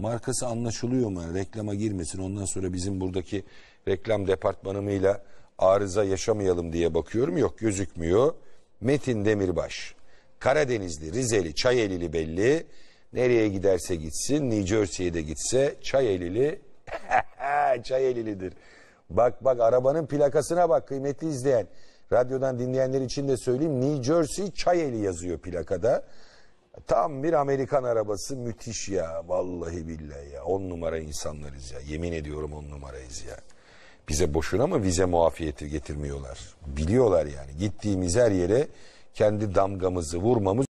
markası anlaşılıyor mu? reklama girmesin ondan sonra bizim buradaki reklam departmanımıyla arıza yaşamayalım diye bakıyorum. Yok gözükmüyor. Metin Demirbaş. Karadenizli, Rizeli, Çayelili belli. Nereye giderse gitsin, New Jersey'ye de gitse Çayelili, Çayelilidir. Bak bak arabanın plakasına bak kıymetli izleyen. Radyodan dinleyenler için de söyleyeyim. New Jersey Çayeli yazıyor plakada. Tam bir Amerikan arabası müthiş ya. Vallahi billahi ya. On numara insanlarız ya. Yemin ediyorum on numarayız ya. Bize boşuna mı vize muafiyeti getirmiyorlar? Biliyorlar yani. Gittiğimiz her yere kendi damgamızı vurmamız